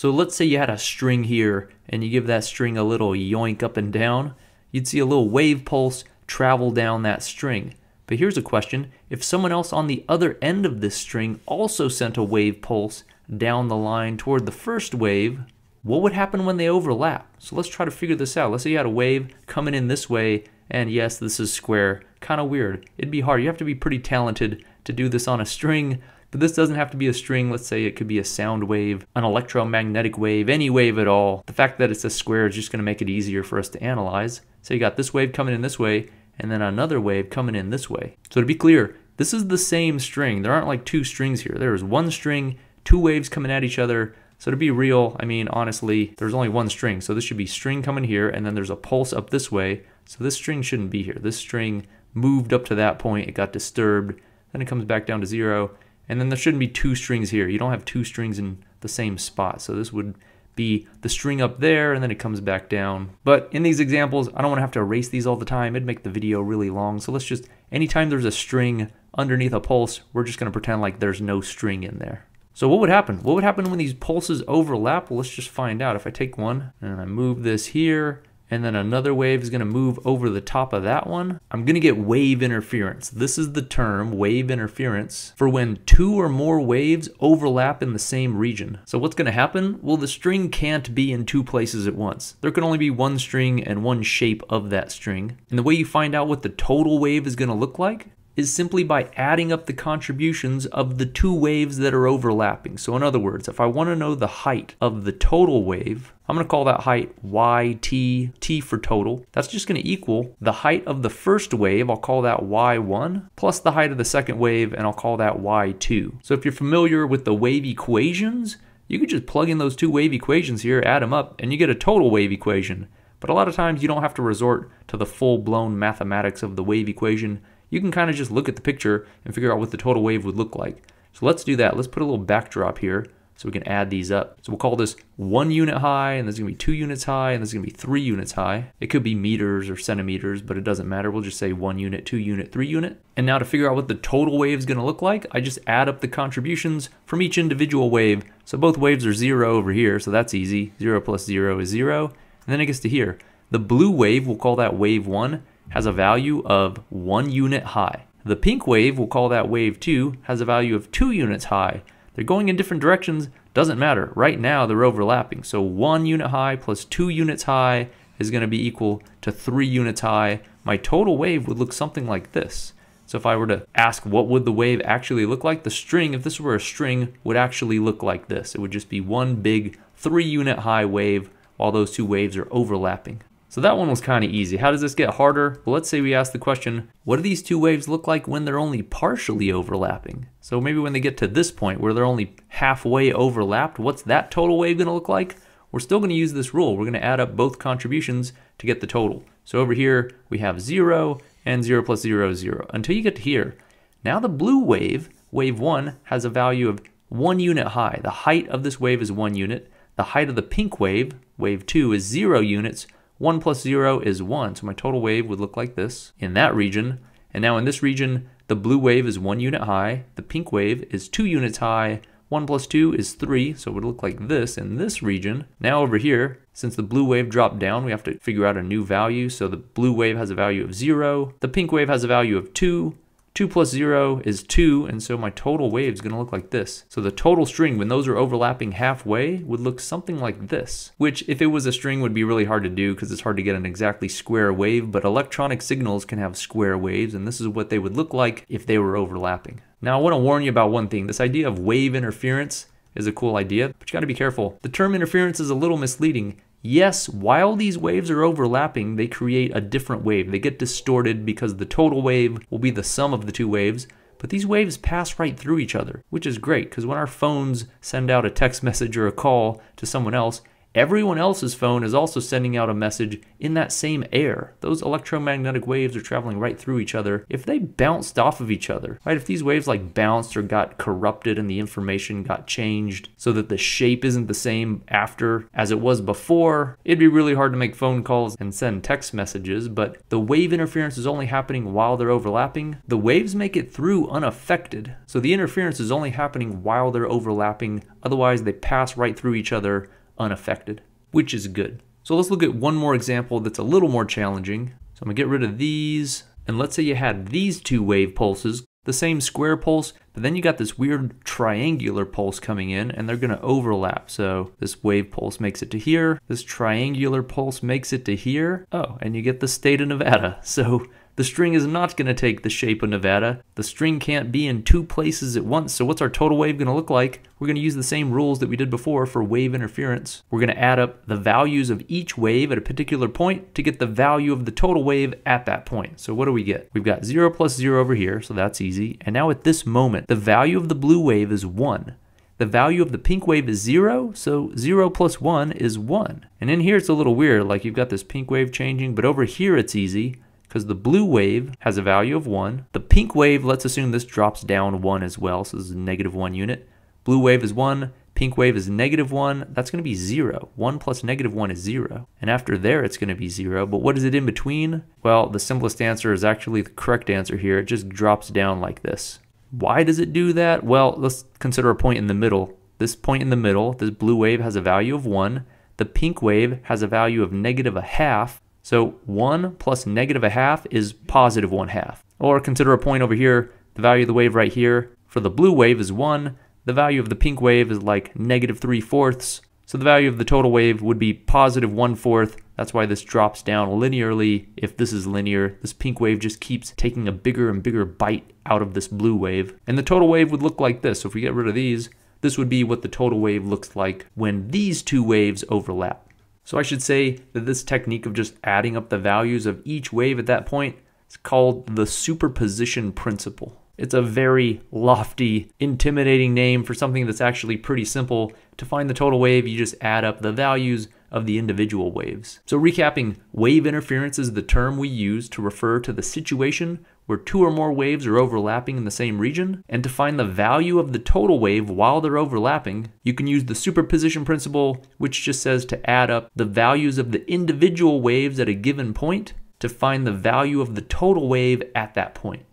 So let's say you had a string here and you give that string a little yoink up and down, you'd see a little wave pulse travel down that string. But here's a question, if someone else on the other end of this string also sent a wave pulse down the line toward the first wave, what would happen when they overlap? So let's try to figure this out. Let's say you had a wave coming in this way, and yes, this is square, kind of weird. It'd be hard, you have to be pretty talented to do this on a string, but this doesn't have to be a string, let's say it could be a sound wave, an electromagnetic wave, any wave at all. The fact that it's a square is just going to make it easier for us to analyze. So you got this wave coming in this way, and then another wave coming in this way. So to be clear, this is the same string. There aren't like two strings here. There is one string, two waves coming at each other. So to be real, I mean, honestly, there's only one string. So this should be string coming here, and then there's a pulse up this way. So this string shouldn't be here. This string moved up to that point. It got disturbed. Then it comes back down to zero and then there shouldn't be two strings here. You don't have two strings in the same spot. So this would be the string up there and then it comes back down. But in these examples, I don't want to have to erase these all the time. It'd make the video really long. So let's just, anytime there's a string underneath a pulse, we're just going to pretend like there's no string in there. So what would happen? What would happen when these pulses overlap? Well, let's just find out. If I take one and I move this here, and then another wave is going to move over the top of that one, I'm going to get wave interference. This is the term, wave interference, for when two or more waves overlap in the same region. So what's going to happen? Well, the string can't be in two places at once. There can only be one string and one shape of that string. And the way you find out what the total wave is going to look like is simply by adding up the contributions of the two waves that are overlapping. So in other words, if I want to know the height of the total wave, I'm going to call that height yt, t for total. That's just going to equal the height of the first wave, I'll call that y1, plus the height of the second wave, and I'll call that y2. So if you're familiar with the wave equations, you could just plug in those two wave equations here, add them up, and you get a total wave equation. But a lot of times you don't have to resort to the full-blown mathematics of the wave equation. You can kind of just look at the picture and figure out what the total wave would look like. So let's do that. Let's put a little backdrop here. So we can add these up. So we'll call this one unit high, and there's gonna be two units high, and there's gonna be three units high. It could be meters or centimeters, but it doesn't matter. We'll just say one unit, two unit, three unit. And now to figure out what the total wave is gonna look like, I just add up the contributions from each individual wave. So both waves are zero over here, so that's easy. Zero plus zero is zero. And then it gets to here. The blue wave, we'll call that wave one, has a value of one unit high. The pink wave, we'll call that wave two, has a value of two units high. They're going in different directions, doesn't matter. Right now they're overlapping. So one unit high plus two units high is gonna be equal to three units high. My total wave would look something like this. So if I were to ask what would the wave actually look like, the string, if this were a string, would actually look like this. It would just be one big three unit high wave while those two waves are overlapping. So that one was kind of easy. How does this get harder? Well, let's say we ask the question, what do these two waves look like when they're only partially overlapping? So maybe when they get to this point where they're only halfway overlapped, what's that total wave gonna look like? We're still gonna use this rule. We're gonna add up both contributions to get the total. So over here, we have zero and zero plus zero is zero until you get to here. Now the blue wave, wave one, has a value of one unit high. The height of this wave is one unit. The height of the pink wave, wave two, is zero units, 1 plus 0 is 1, so my total wave would look like this in that region. And now in this region, the blue wave is 1 unit high, the pink wave is 2 units high, 1 plus 2 is 3, so it would look like this in this region. Now over here, since the blue wave dropped down, we have to figure out a new value. So the blue wave has a value of 0, the pink wave has a value of 2, 2 plus 0 is 2, and so my total wave is going to look like this. So the total string, when those are overlapping halfway, would look something like this, which if it was a string would be really hard to do because it's hard to get an exactly square wave, but electronic signals can have square waves, and this is what they would look like if they were overlapping. Now I want to warn you about one thing, this idea of wave interference is a cool idea, but you gotta be careful. The term interference is a little misleading Yes, while these waves are overlapping, they create a different wave. They get distorted because the total wave will be the sum of the two waves, but these waves pass right through each other, which is great because when our phones send out a text message or a call to someone else, Everyone else's phone is also sending out a message in that same air. Those electromagnetic waves are traveling right through each other. If they bounced off of each other, right, if these waves like bounced or got corrupted and the information got changed so that the shape isn't the same after as it was before, it'd be really hard to make phone calls and send text messages, but the wave interference is only happening while they're overlapping. The waves make it through unaffected, so the interference is only happening while they're overlapping, otherwise they pass right through each other unaffected, which is good. So let's look at one more example that's a little more challenging. So I'm gonna get rid of these, and let's say you had these two wave pulses, the same square pulse, but then you got this weird triangular pulse coming in and they're gonna overlap. So this wave pulse makes it to here, this triangular pulse makes it to here. Oh, and you get the state of Nevada. So the string is not going to take the shape of Nevada. The string can't be in two places at once, so what's our total wave going to look like? We're going to use the same rules that we did before for wave interference. We're going to add up the values of each wave at a particular point to get the value of the total wave at that point. So what do we get? We've got 0 plus 0 over here, so that's easy. And now at this moment, the value of the blue wave is 1. The value of the pink wave is 0, so 0 plus 1 is 1. And in here it's a little weird, like you've got this pink wave changing, but over here it's easy because the blue wave has a value of 1. The pink wave, let's assume this drops down 1 as well, so this is a negative 1 unit. Blue wave is 1, pink wave is negative 1, that's going to be 0. 1 plus negative 1 is 0. And after there, it's going to be 0. But what is it in between? Well, the simplest answer is actually the correct answer here. It just drops down like this. Why does it do that? Well, let's consider a point in the middle. This point in the middle, this blue wave has a value of 1. The pink wave has a value of negative a half. So 1 plus negative a half is positive 1 half. Or consider a point over here, the value of the wave right here. For the blue wave is 1, the value of the pink wave is like negative 3 fourths. So the value of the total wave would be positive 1 fourth. That's why this drops down linearly. If this is linear, this pink wave just keeps taking a bigger and bigger bite out of this blue wave. And the total wave would look like this. So if we get rid of these, this would be what the total wave looks like when these two waves overlap. So I should say that this technique of just adding up the values of each wave at that point is called the superposition principle. It's a very lofty, intimidating name for something that's actually pretty simple. To find the total wave, you just add up the values of the individual waves. So recapping, wave interference is the term we use to refer to the situation where two or more waves are overlapping in the same region, and to find the value of the total wave while they're overlapping, you can use the superposition principle, which just says to add up the values of the individual waves at a given point to find the value of the total wave at that point.